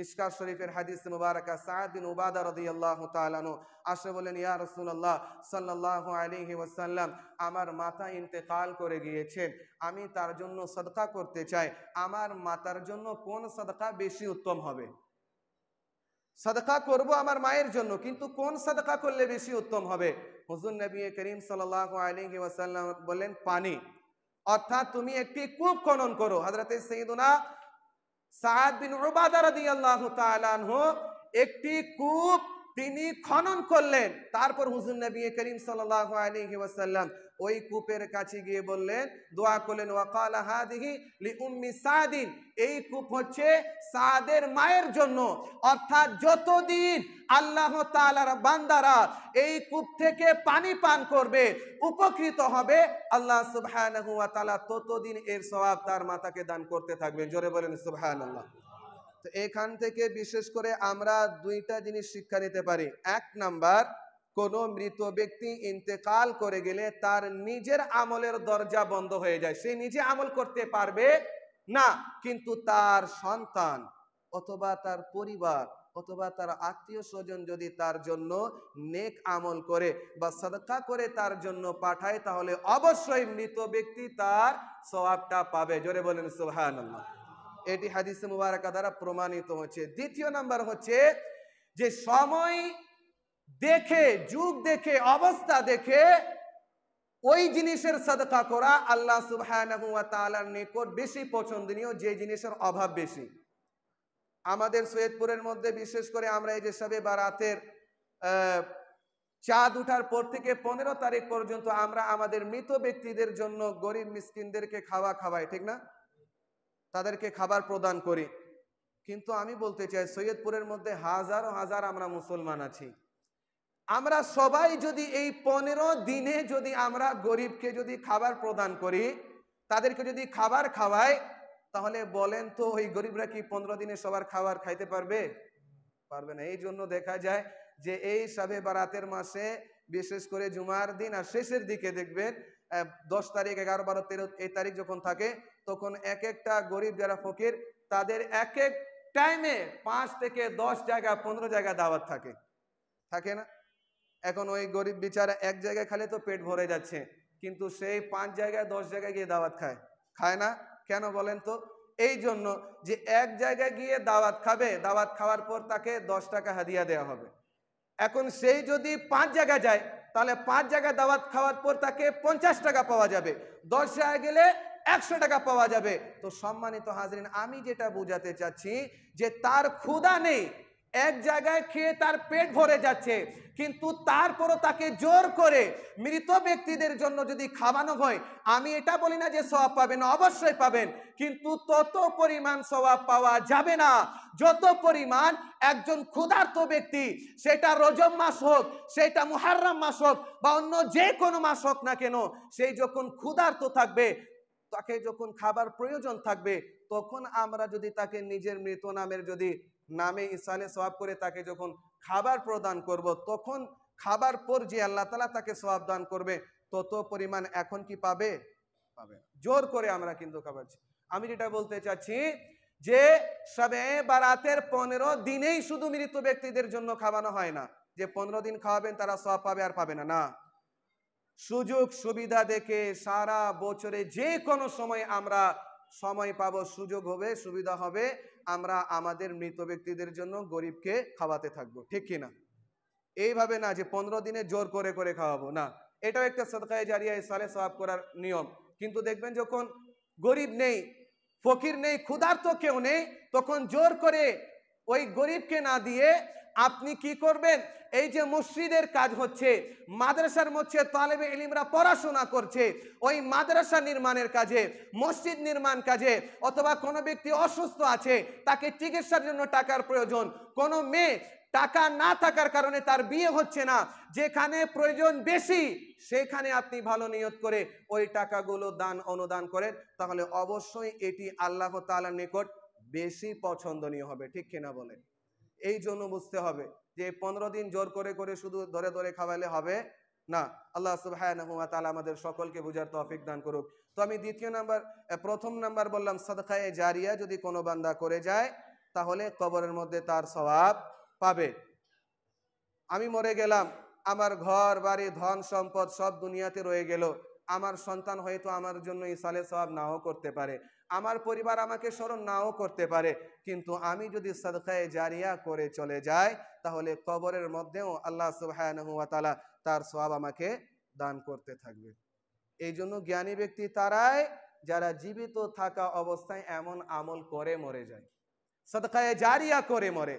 মিসকা শরীফের হাদিস মুবারকা সাহাদিন উবাদা রদি আল্লাহ তালানো আসে বলেন ইয়া রসুল্লাহ সাল্লাহ আলী ওসাল্লাম আমার মাতা ইন্তেকাল করে গিয়েছেন আমি তার জন্য সদকা করতে চাই আমার মাতার জন্য কোন সদকা বেশি উত্তম হবে সদকা করব আমার মায়ের জন্য কিন্তু কোন সদকা করলে বেশি উত্তম হবে হুজুর নবী করিম সাল্লাহ আলী ওসাল্লাম বলেন পানি অর্থাৎ তুমি একটি কূপ খনন করো হাজরাতে সঈদুনা একটি কূপ তিনি খনন করলেন তারপর হুজুর নবী করিম সাল আলী ওয়াসাল্লাম ওই কূপের কাছে গিয়ে বললেন দোয়া করলেন ওয়াকাল হাদিহি লি উম্মি সাদিন এই কূপ হচ্ছে সাদের মায়ের জন্য অর্থাৎ যতদিন আল্লাহ তালার বান্দারা এই কূপ থেকে পানি পান করবে উপকৃত হবে আল্লাহ সুবহান হুয়া তালা ততদিন এর স্বভাব তার মাতাকে দান করতে থাকবেন জোরে বলেন সুবহান আল্লাহ তো এখান থেকে বিশেষ করে আমরা দুইটা জিনিস শিক্ষা নিতে পারি এক নাম্বার কোনো মৃত ব্যক্তি ইন্তেকাল করে গেলে তার নিজের আমলের দরজা বন্ধ হয়ে যায় সে নিজে আমল করতে পারবে না কিন্তু তার সন্তান অথবা তার পরিবার অথবা তার আত্মীয় স্বজন যদি তার জন্য নেক আমল করে বা সদকা করে তার জন্য পাঠায় তাহলে অবশ্যই মৃত ব্যক্তি তার স্বভাবটা পাবে জোরে বলেন সোহান এটি হাদিস মুবারকা দ্বারা প্রমাণিত হচ্ছে দ্বিতীয় নাম্বার হচ্ছে যে সময় দেখে যুগ দেখে অবস্থা দেখে ওই জিনিসের সাদকা করা আল্লাহ সুবহানাহু তাআলার নিকট বেশি পছন্দনীয় যে জিনিসের অভাব বেশি আমাদের সৈয়দপুরের মধ্যে বিশেষ করে আমরা এই যে সবে বা রাতের চাঁদ উঠার পর থেকে পনেরো তারিখ পর্যন্ত আমরা আমাদের মৃত ব্যক্তিদের জন্য গরিব মিসকিনদেরকে খাওয়া খাওয়াই ঠিক না তাদেরকে খাবার প্রদান করি কিন্তু আমি বলতে চাই সৈয়দপুরের মধ্যে হাজারো হাজার আমরা মুসলমান আছি আমরা সবাই যদি এই পনেরো দিনে যদি আমরা গরিবকে যদি খাবার প্রদান করি তাদেরকে যদি খাবার খাওয়াই তাহলে বলেন তো ওই গরিবরা কি পনেরো দিনে সবার খাবার খাইতে পারবে পারবে না এই জন্য দেখা যায় যে এই সাবে বারাতের মাসে বিশেষ করে জুমার দিন আর শেষের দিকে দেখবেন দশ তারিখ এগারো বারো তেরো এই তারিখ যখন থাকে তখন এক একটা গরিব যারা ফকির তাদের এক এক টাইমে পাঁচ থেকে দশ জায়গা পনেরো জায়গা দাওয়াত থাকে থাকে না এখন ওই গরিব বিচারা এক জায়গায় খালে তো পেট ভরে যাচ্ছে কিন্তু সেই পাঁচ জায়গায় দশ জায়গায় গিয়ে দাওয়াত খায় খায় না কেন বলেন তো এই জন্য যে এক জায়গায় গিয়ে দাওয়াত খাবে দাওয়াত খাওয়ার পর তাকে দশ টাকা হাদিয়া দেওয়া হবে এখন সেই যদি পাঁচ জায়গায় যায় তাহলে পাঁচ জায়গায় দাওয়াত খাওয়ার পর তাকে পঞ্চাশ টাকা পাওয়া যাবে দশ জায়গায় গেলে একশো টাকা পাওয়া যাবে তো সম্মানিত হাজরিন আমি যেটা বোঝাতে চাচ্ছি যে তার ক্ষুদা নেই এক জায়গায় খেয়ে তার পেট ভরে যাচ্ছে কিন্তু তারপরও তাকে জোর করে মৃত ব্যক্তিদের জন্য যদি খাওয়ানো হয় আমি এটা বলি না যে সবাব পাবেন অবশ্যই পাবেন কিন্তু তত পরিমাণ সবাব পাওয়া যাবে না যত পরিমাণ একজন ক্ষুধার্ত ব্যক্তি সেটা রজম মাস হোক সেটা মুহার্রাম মাস হোক বা অন্য যে কোনো মাস হোক না কেন সেই যখন ক্ষুধার্ত থাকবে তাকে যখন খাবার প্রয়োজন থাকবে তখন আমরা যদি তাকে নিজের মৃত নামের যদি নামে ইসালে সবাব করে তাকে যখন খাবার প্রদান করব তখন খাবার পর যে আল্লাহ তালা তাকে সবাব দান করবে তত পরিমাণ এখন কি পাবে পাবে জোর করে আমরা কিন্তু খাবার আমি যেটা বলতে চাচ্ছি যে সবে বারাতের পনেরো দিনেই শুধু মৃত ব্যক্তিদের জন্য খাওয়ানো হয় না যে পনেরো দিন খাওয়াবেন তারা সব পাবে আর পাবে না না সুযোগ সুবিধা দেখে সারা বছরে যে কোনো সময় আমরা সময় পাব সুযোগ হবে সুবিধা হবে আমরা আমাদের মৃত ব্যক্তিদের জন্য গরিবকে খাওয়াতে থাকবো ঠিক কিনা এইভাবে না যে পনেরো দিনে জোর করে করে খাওয়াবো না এটাও একটা সদকায় জারিয়ায় সালে সাহাব করার নিয়ম কিন্তু দেখবেন যখন গরিব নেই ফকির নেই ক্ষুধার্ত কেউ নেই তখন জোর করে ওই গরিবকে না দিয়ে আপনি কি করবেন এই যে মসজিদের কাজ হচ্ছে মাদ্রাসার মধ্যে তালেবে এলিমরা পড়াশোনা করছে ওই মাদ্রাসা নির্মাণের কাজে মসজিদ নির্মাণ কাজে অথবা কোনো ব্যক্তি অসুস্থ আছে তাকে চিকিৎসার জন্য টাকার প্রয়োজন কোনো মেয়ে টাকা না থাকার কারণে তার বিয়ে হচ্ছে না যেখানে প্রয়োজন বেশি সেখানে আপনি ভালো নিয়ত করে ওই টাকাগুলো দান অনুদান করেন তাহলে অবশ্যই এটি আল্লাহ তালার নিকট বেশি পছন্দনীয় হবে ঠিক কিনা বলে এই জন্য বুঝতে হবে যে পনেরো দিন জোর করে করে শুধু ধরে ধরে খাওয়ালে হবে না আল্লাহ সুবাহ তাহলে আমাদের সকলকে বুঝার তফিক দান করুক তো আমি দ্বিতীয় নাম্বার প্রথম নাম্বার বললাম সাদকায়ে জারিয়া যদি কোনো বান্দা করে যায় তাহলে কবরের মধ্যে তার স্বভাব পাবে আমি মরে গেলাম আমার ঘর বাড়ি ধন সম্পদ সব দুনিয়াতে রয়ে গেল আমার সন্তান হয়তো আমার জন্য ইসালে সবাব নাও করতে পারে আমার পরিবার আমাকে স্মরণ নাও করতে পারে কিন্তু আমি যদি সদকায় জারিয়া করে চলে যাই তাহলে কবরের মধ্যেও আল্লাহ সুহায়নতালা তার সবাব আমাকে দান করতে থাকবে এই জন্য জ্ঞানী ব্যক্তি তারাই যারা জীবিত থাকা অবস্থায় এমন আমল করে মরে যায় সদকায় জারিয়া করে মরে